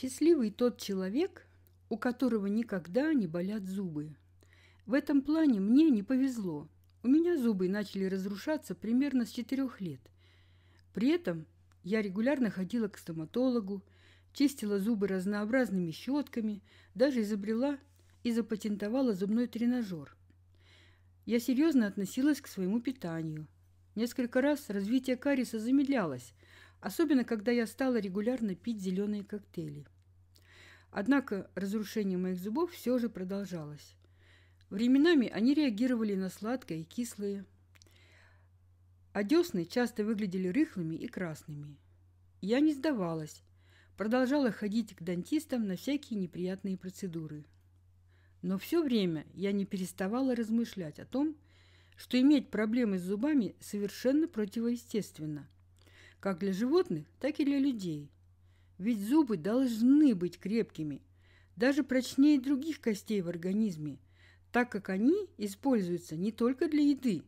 Счастливый тот человек, у которого никогда не болят зубы. В этом плане мне не повезло. У меня зубы начали разрушаться примерно с четырех лет. При этом я регулярно ходила к стоматологу, чистила зубы разнообразными щетками, даже изобрела и запатентовала зубной тренажер. Я серьезно относилась к своему питанию. Несколько раз развитие кариеса замедлялось, особенно когда я стала регулярно пить зеленые коктейли. Однако разрушение моих зубов все же продолжалось. Временами они реагировали на сладкое и кислое, а десны часто выглядели рыхлыми и красными. Я не сдавалась, продолжала ходить к дантистам на всякие неприятные процедуры. Но все время я не переставала размышлять о том, что иметь проблемы с зубами совершенно противоестественно – как для животных, так и для людей. Ведь зубы должны быть крепкими, даже прочнее других костей в организме, так как они используются не только для еды,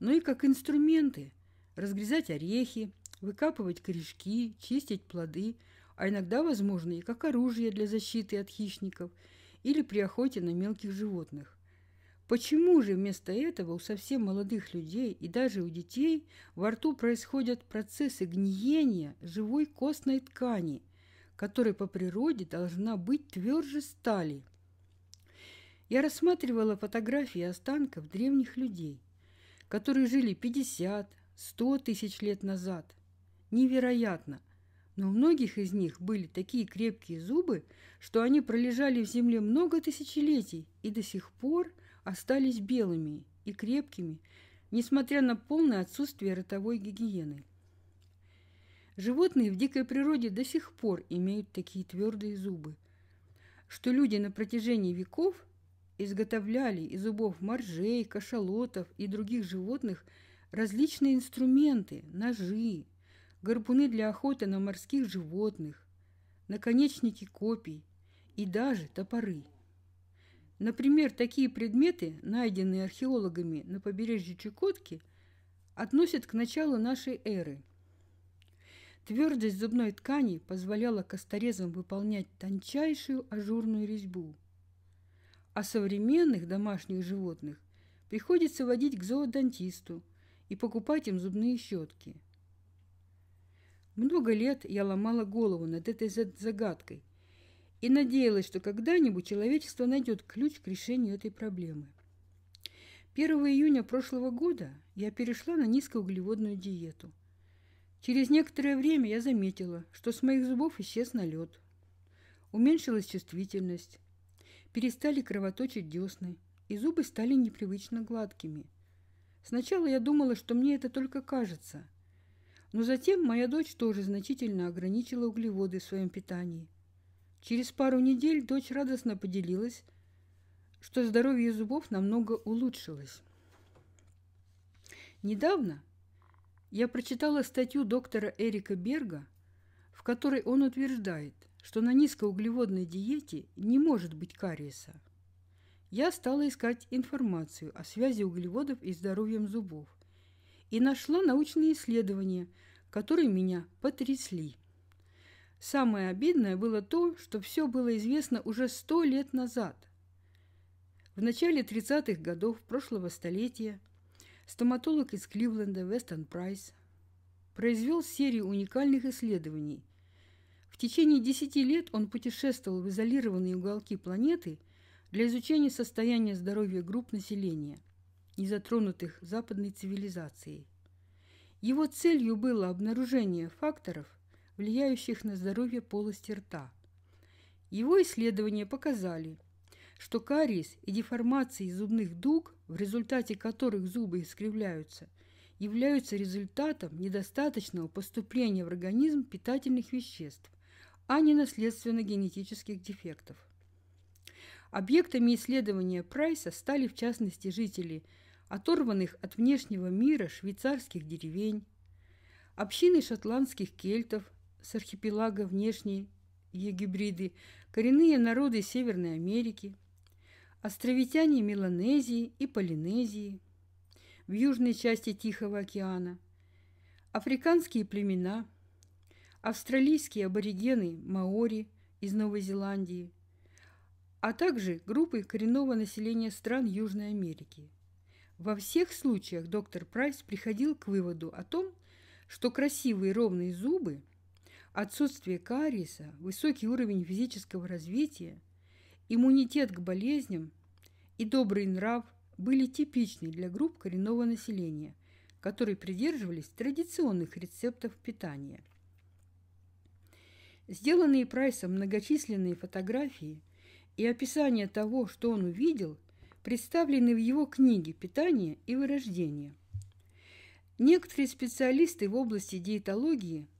но и как инструменты – разгрызать орехи, выкапывать корешки, чистить плоды, а иногда, возможно, и как оружие для защиты от хищников или при охоте на мелких животных. Почему же вместо этого у совсем молодых людей и даже у детей во рту происходят процессы гниения живой костной ткани, которая по природе должна быть тверже стали? Я рассматривала фотографии останков древних людей, которые жили 50, 100 тысяч лет назад. Невероятно! Но у многих из них были такие крепкие зубы, что они пролежали в земле много тысячелетий и до сих пор – остались белыми и крепкими, несмотря на полное отсутствие ротовой гигиены. Животные в дикой природе до сих пор имеют такие твердые зубы, что люди на протяжении веков изготовляли из зубов моржей, кашалотов и других животных различные инструменты, ножи, гарпуны для охоты на морских животных, наконечники копий и даже топоры – Например, такие предметы, найденные археологами на побережье Чукотки, относят к началу нашей эры. Твердость зубной ткани позволяла косторезам выполнять тончайшую ажурную резьбу. А современных домашних животных приходится водить к зоодонтисту и покупать им зубные щетки. Много лет я ломала голову над этой загадкой, и надеялась, что когда-нибудь человечество найдет ключ к решению этой проблемы. 1 июня прошлого года я перешла на низкоуглеводную диету. Через некоторое время я заметила, что с моих зубов исчез налет. Уменьшилась чувствительность, перестали кровоточить десны, и зубы стали непривычно гладкими. Сначала я думала, что мне это только кажется. Но затем моя дочь тоже значительно ограничила углеводы в своем питании – Через пару недель дочь радостно поделилась, что здоровье зубов намного улучшилось. Недавно я прочитала статью доктора Эрика Берга, в которой он утверждает, что на низкоуглеводной диете не может быть кариеса. Я стала искать информацию о связи углеводов и здоровьем зубов и нашла научные исследования, которые меня потрясли. Самое обидное было то, что все было известно уже сто лет назад. В начале 30-х годов прошлого столетия стоматолог из Кливленда Вестон Прайс произвел серию уникальных исследований. В течение 10 лет он путешествовал в изолированные уголки планеты для изучения состояния здоровья групп населения, не затронутых западной цивилизацией. Его целью было обнаружение факторов, влияющих на здоровье полости рта. Его исследования показали, что кариес и деформации зубных дуг, в результате которых зубы искривляются, являются результатом недостаточного поступления в организм питательных веществ, а не наследственно-генетических дефектов. Объектами исследования Прайса стали в частности жители оторванных от внешнего мира швейцарских деревень, общины шотландских кельтов с архипелага внешней егибриды, коренные народы Северной Америки, островитяне Меланезии и Полинезии, в южной части Тихого океана, африканские племена, австралийские аборигены маори из Новой Зеландии, а также группы коренного населения стран Южной Америки. Во всех случаях доктор Прайс приходил к выводу о том, что красивые ровные зубы – Отсутствие кариеса, высокий уровень физического развития, иммунитет к болезням и добрый нрав были типичны для групп коренного населения, которые придерживались традиционных рецептов питания. Сделанные Прайсом многочисленные фотографии и описание того, что он увидел, представлены в его книге «Питание и вырождение». Некоторые специалисты в области диетологии –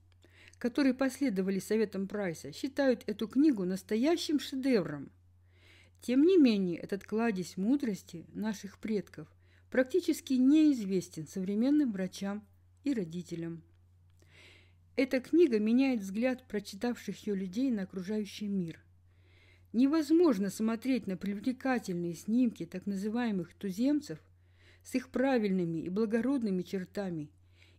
которые последовали советам Прайса, считают эту книгу настоящим шедевром. Тем не менее, этот кладезь мудрости наших предков практически неизвестен современным врачам и родителям. Эта книга меняет взгляд прочитавших ее людей на окружающий мир. Невозможно смотреть на привлекательные снимки так называемых туземцев с их правильными и благородными чертами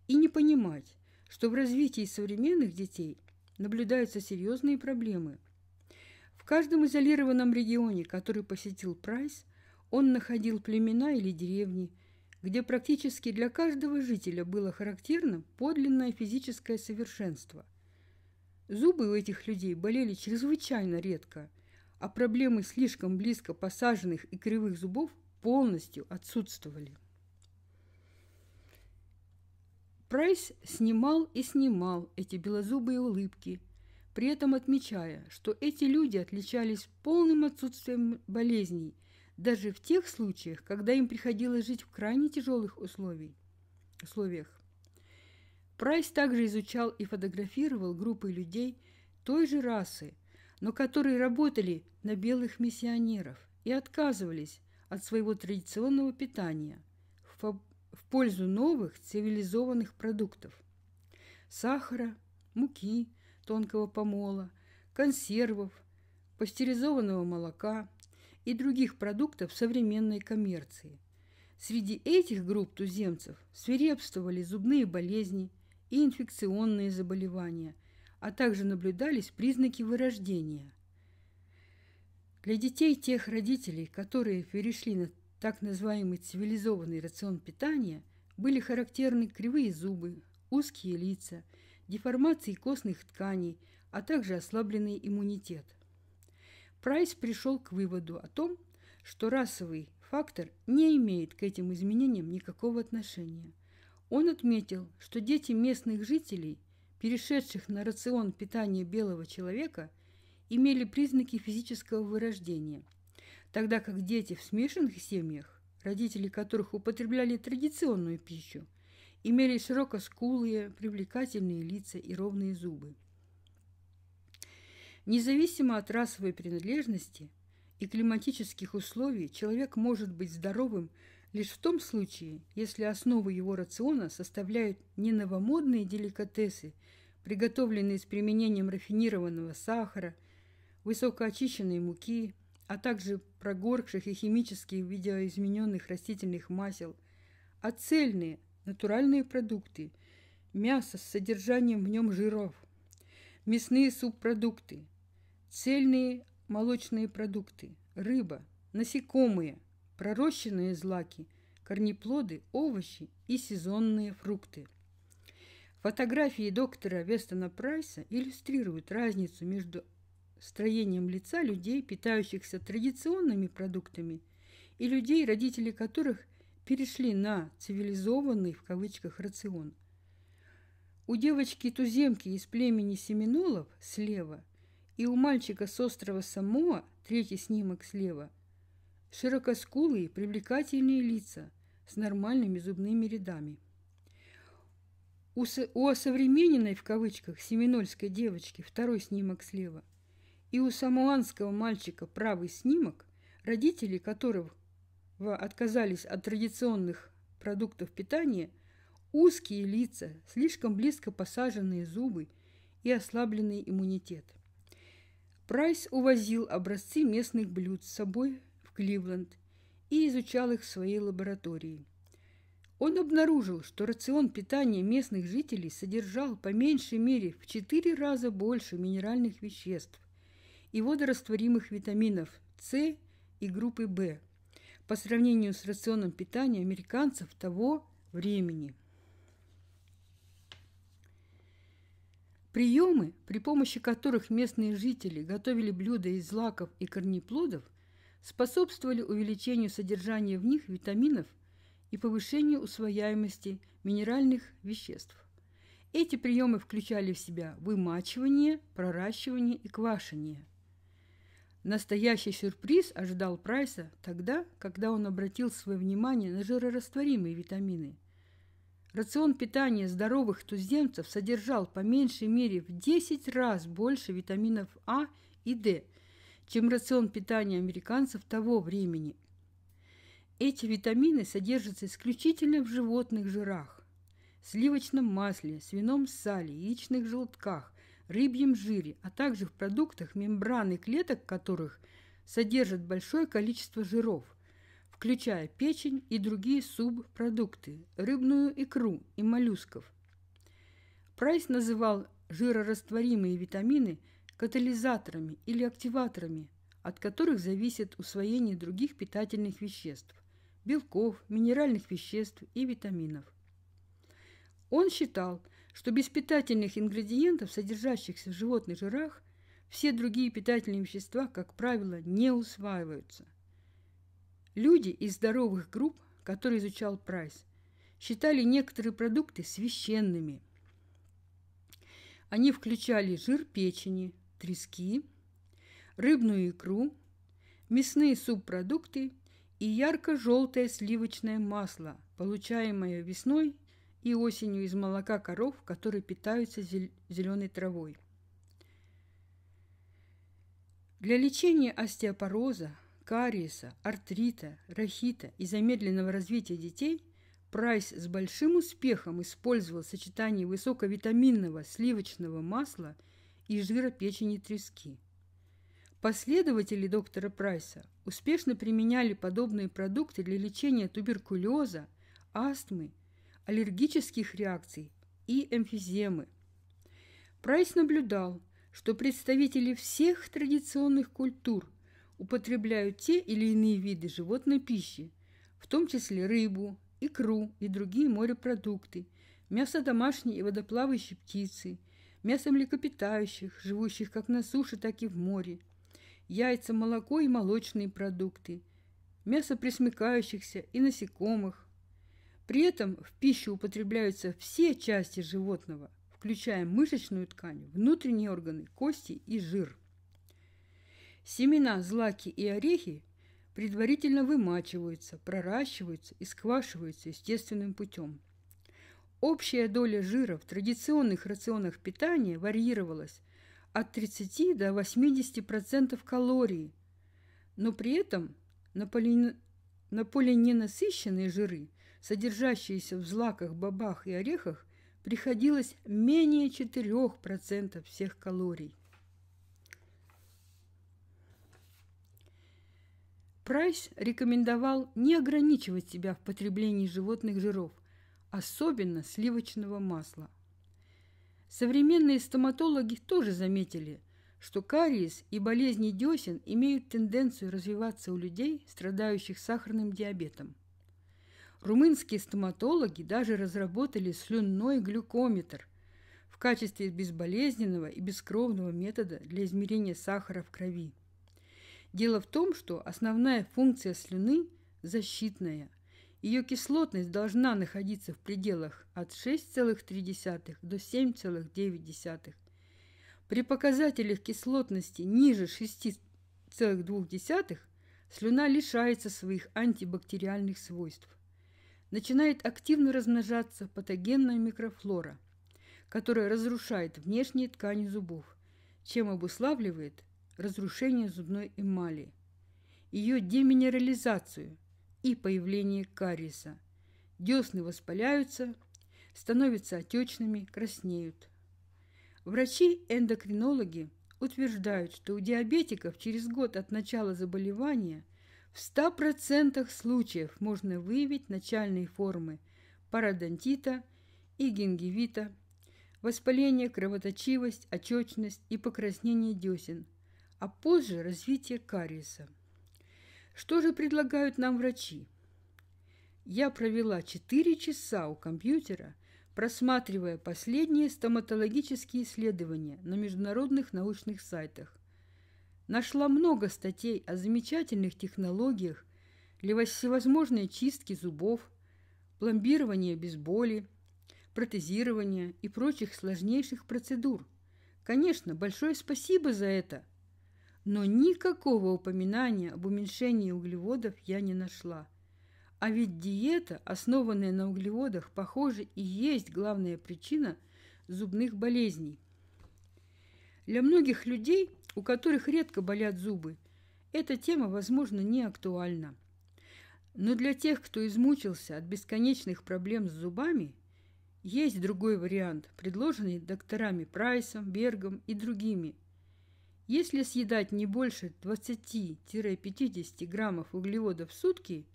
и не понимать, что в развитии современных детей наблюдаются серьезные проблемы. В каждом изолированном регионе, который посетил Прайс, он находил племена или деревни, где практически для каждого жителя было характерно подлинное физическое совершенство. Зубы у этих людей болели чрезвычайно редко, а проблемы слишком близко посаженных и кривых зубов полностью отсутствовали. Прайс снимал и снимал эти белозубые улыбки, при этом отмечая, что эти люди отличались полным отсутствием болезней, даже в тех случаях, когда им приходилось жить в крайне тяжелых условий, условиях. Прайс также изучал и фотографировал группы людей той же расы, но которые работали на белых миссионеров и отказывались от своего традиционного питания в в пользу новых цивилизованных продуктов – сахара, муки тонкого помола, консервов, пастеризованного молока и других продуктов современной коммерции. Среди этих групп туземцев свирепствовали зубные болезни и инфекционные заболевания, а также наблюдались признаки вырождения – для детей тех родителей, которые перешли на так называемый цивилизованный рацион питания, были характерны кривые зубы, узкие лица, деформации костных тканей, а также ослабленный иммунитет. Прайс пришел к выводу о том, что расовый фактор не имеет к этим изменениям никакого отношения. Он отметил, что дети местных жителей, перешедших на рацион питания белого человека, имели признаки физического вырождения – тогда как дети в смешанных семьях, родители которых употребляли традиционную пищу, имели широкоскулые, привлекательные лица и ровные зубы. Независимо от расовой принадлежности и климатических условий, человек может быть здоровым лишь в том случае, если основу его рациона составляют не новомодные деликатесы, приготовленные с применением рафинированного сахара, высокоочищенной муки, а также прогоркших и химически видоизмененных растительных масел, а цельные, натуральные продукты, мясо с содержанием в нем жиров, мясные субпродукты, цельные молочные продукты, рыба, насекомые, пророщенные злаки, корнеплоды, овощи и сезонные фрукты. Фотографии доктора Вестона Прайса иллюстрируют разницу между строением лица людей, питающихся традиционными продуктами, и людей, родители которых перешли на «цивилизованный» в кавычках рацион. У девочки-туземки из племени Семинолов слева и у мальчика с острова Самоа, третий снимок слева, широкоскулые привлекательные лица с нормальными зубными рядами. У, со у осовремененной в кавычках семинольской девочки второй снимок слева – и у самуанского мальчика правый снимок, родители которого отказались от традиционных продуктов питания, узкие лица, слишком близко посаженные зубы и ослабленный иммунитет. Прайс увозил образцы местных блюд с собой в Кливленд и изучал их в своей лаборатории. Он обнаружил, что рацион питания местных жителей содержал по меньшей мере в четыре раза больше минеральных веществ, и водорастворимых витаминов С и группы В по сравнению с рационом питания американцев того времени. Приемы, при помощи которых местные жители готовили блюда из злаков и корнеплодов, способствовали увеличению содержания в них витаминов и повышению усвояемости минеральных веществ. Эти приемы включали в себя вымачивание, проращивание и квашение. Настоящий сюрприз ожидал Прайса тогда, когда он обратил свое внимание на жирорастворимые витамины. Рацион питания здоровых туземцев содержал по меньшей мере в 10 раз больше витаминов А и D, чем рацион питания американцев того времени. Эти витамины содержатся исключительно в животных жирах, сливочном масле, свином сале, яичных желтках, рыбьем жире, а также в продуктах, мембраны клеток которых содержат большое количество жиров, включая печень и другие субпродукты, рыбную икру и моллюсков. Прайс называл жирорастворимые витамины катализаторами или активаторами, от которых зависит усвоение других питательных веществ – белков, минеральных веществ и витаминов. Он считал, что без питательных ингредиентов, содержащихся в животных жирах, все другие питательные вещества, как правило, не усваиваются. Люди из здоровых групп, которые изучал Прайс, считали некоторые продукты священными. Они включали жир печени, трески, рыбную икру, мясные субпродукты и ярко-желтое сливочное масло, получаемое весной и осенью из молока коров, которые питаются зеленой травой. Для лечения остеопороза, кариеса, артрита, рахита и замедленного развития детей Прайс с большим успехом использовал сочетание высоковитаминного сливочного масла и жира печени трески. Последователи доктора Прайса успешно применяли подобные продукты для лечения туберкулеза, астмы аллергических реакций и эмфиземы. Прайс наблюдал, что представители всех традиционных культур употребляют те или иные виды животной пищи, в том числе рыбу, икру и другие морепродукты, мясо домашней и водоплавающей птицы, мясо млекопитающих, живущих как на суше, так и в море, яйца, молоко и молочные продукты, мясо пресмыкающихся и насекомых, при этом в пищу употребляются все части животного, включая мышечную ткань, внутренние органы, кости и жир. Семена, злаки и орехи предварительно вымачиваются, проращиваются и сквашиваются естественным путем. Общая доля жира в традиционных рационах питания варьировалась от 30 до 80% калорий, но при этом на, полин... на полиненасыщенные жиры – содержащиеся в злаках, бобах и орехах, приходилось менее 4% всех калорий. Прайс рекомендовал не ограничивать себя в потреблении животных жиров, особенно сливочного масла. Современные стоматологи тоже заметили, что кариес и болезни десен имеют тенденцию развиваться у людей, страдающих сахарным диабетом. Румынские стоматологи даже разработали слюнной глюкометр в качестве безболезненного и бескровного метода для измерения сахара в крови. Дело в том, что основная функция слюны – защитная. Ее кислотность должна находиться в пределах от 6,3 до 7,9. При показателях кислотности ниже 6,2 слюна лишается своих антибактериальных свойств начинает активно размножаться патогенная микрофлора, которая разрушает внешние ткани зубов, чем обуславливает разрушение зубной эмали, ее деминерализацию и появление кариеса. Десны воспаляются, становятся отечными, краснеют. Врачи-эндокринологи утверждают, что у диабетиков через год от начала заболевания в 100% случаев можно выявить начальные формы пародонтита и гингивита, воспаление, кровоточивость, отечность и покраснение десен, а позже развитие кариеса. Что же предлагают нам врачи? Я провела 4 часа у компьютера, просматривая последние стоматологические исследования на международных научных сайтах нашла много статей о замечательных технологиях для всевозможной чистки зубов, пломбирования без боли, протезирования и прочих сложнейших процедур. Конечно, большое спасибо за это, но никакого упоминания об уменьшении углеводов я не нашла. А ведь диета, основанная на углеводах, похоже, и есть главная причина зубных болезней. Для многих людей – у которых редко болят зубы, эта тема, возможно, не актуальна. Но для тех, кто измучился от бесконечных проблем с зубами, есть другой вариант, предложенный докторами Прайсом, Бергом и другими. Если съедать не больше 20-50 граммов углеводов в сутки,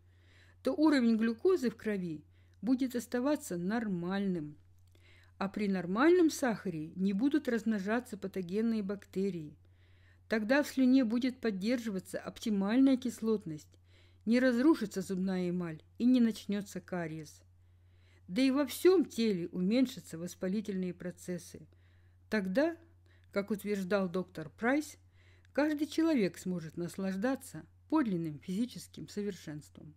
то уровень глюкозы в крови будет оставаться нормальным. А при нормальном сахаре не будут размножаться патогенные бактерии – Тогда в слюне будет поддерживаться оптимальная кислотность, не разрушится зубная эмаль и не начнется кариес. Да и во всем теле уменьшатся воспалительные процессы. Тогда, как утверждал доктор Прайс, каждый человек сможет наслаждаться подлинным физическим совершенством.